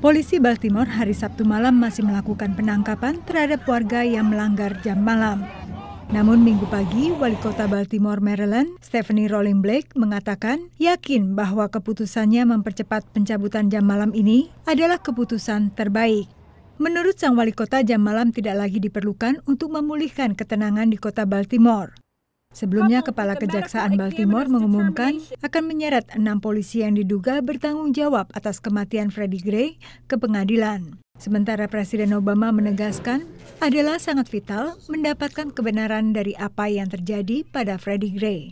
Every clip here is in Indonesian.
Polisi Baltimore hari Sabtu malam masih melakukan penangkapan terhadap warga yang melanggar jam malam. Namun minggu pagi, Wali Kota Baltimore, Maryland, Stephanie Rolling Blake mengatakan yakin bahwa keputusannya mempercepat pencabutan jam malam ini adalah keputusan terbaik. Menurut sang wali kota, jam malam tidak lagi diperlukan untuk memulihkan ketenangan di kota Baltimore. Sebelumnya, Kepala Kejaksaan Baltimore mengumumkan akan menyeret enam polisi yang diduga bertanggung jawab atas kematian Freddie Gray ke pengadilan. Sementara Presiden Obama menegaskan adalah sangat vital mendapatkan kebenaran dari apa yang terjadi pada Freddie Gray.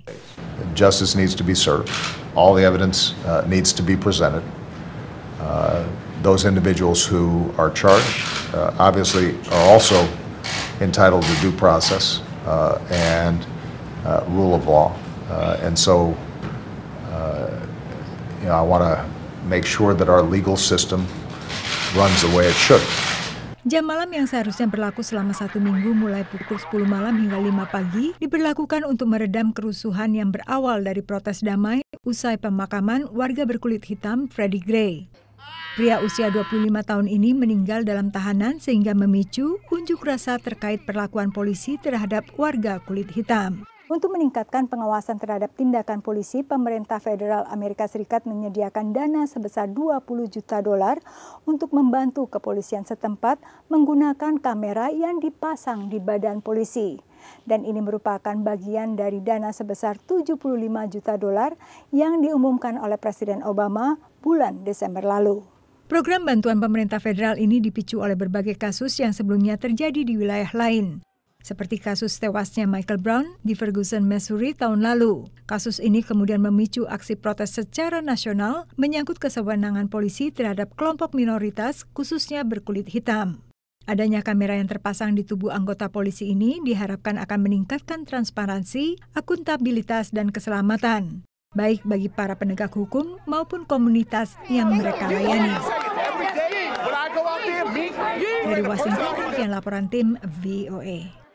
Justice needs to be served. All the evidence uh, needs to be presented. Uh, those individuals who are charged uh, obviously are also entitled to due process uh, and uh, rule of law. Uh, and so, uh, you know, I want to make sure that our legal system runs the way it should. Jam malam yang seharusnya berlaku selama satu minggu mulai pukul 10 malam hingga 5 pagi diberlakukan untuk meredam kerusuhan yang berawal dari protes damai usai pemakaman warga berkulit hitam Freddie Gray. Pria usia 25 tahun ini meninggal dalam tahanan sehingga memicu unjuk rasa terkait perlakuan polisi terhadap warga kulit hitam. Untuk meningkatkan pengawasan terhadap tindakan polisi, pemerintah federal Amerika Serikat menyediakan dana sebesar 20 juta dolar untuk membantu kepolisian setempat menggunakan kamera yang dipasang di badan polisi. Dan ini merupakan bagian dari dana sebesar 75 juta dolar yang diumumkan oleh Presiden Obama bulan Desember lalu. Program bantuan pemerintah federal ini dipicu oleh berbagai kasus yang sebelumnya terjadi di wilayah lain seperti kasus tewasnya Michael Brown di Ferguson, Missouri tahun lalu. Kasus ini kemudian memicu aksi protes secara nasional menyangkut kesewenangan polisi terhadap kelompok minoritas, khususnya berkulit hitam. Adanya kamera yang terpasang di tubuh anggota polisi ini diharapkan akan meningkatkan transparansi, akuntabilitas, dan keselamatan, baik bagi para penegak hukum maupun komunitas yang mereka layani. Dari Washington, yang laporan tim VOA.